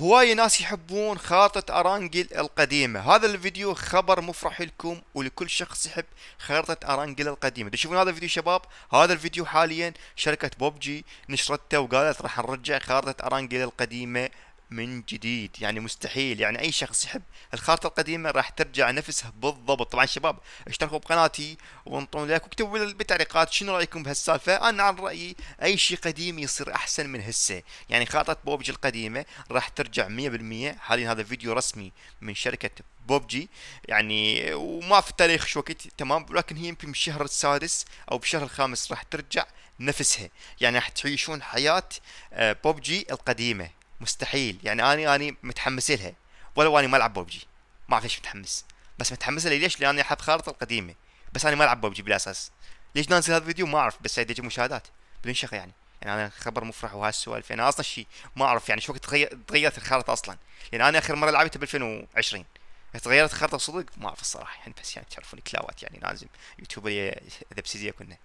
هواي ناس يحبون خارطة أرانجل القديمة هذا الفيديو خبر مفرح لكم ولكل شخص يحب خارطة أرانجل القديمة تشوفون هذا الفيديو شباب هذا الفيديو حاليا شركة بوبجي نشرته وقالت راح نرجع خارطة أرانجل القديمة من جديد يعني مستحيل يعني اي شخص يحب الخارطه القديمه راح ترجع نفسها بالضبط طبعا شباب اشتركوا بقناتي وانطروا لايك واكتبوا بالتعليقات شنو رايكم بهالسالفه انا عن رايي اي شيء قديم يصير احسن من هسه يعني خارطه بوبجي القديمه راح ترجع 100% حاليا هذا فيديو رسمي من شركه بوبجي يعني وما في تاريخ شو وقت تمام ولكن هي يمكن بالشهر السادس او بالشهر الخامس راح ترجع نفسها يعني راح تعيشون حياه آه، بوبجي القديمه مستحيل يعني اني اني متحمس لها ولو اني ما العب ببجي ما اعرف ليش متحمس بس متحمس لها ليش؟ لاني احب خارطه القديمه بس انا ما العب ببجي بالاساس ليش نازل هذا الفيديو ما اعرف بس يجيب مشاهدات بدون شغ يعني يعني انا خبر مفرح وهالسوالف يعني اصلا شيء ما اعرف يعني شو وقت تغيرت الخارطه اصلا يعني انا اخر مره لعبتها ب 2020 تغيرت الخارطه صدق ما اعرف الصراحه يعني بس يعني تعرفون كلاوات يعني لازم يوتيوبر بسيزيا كنا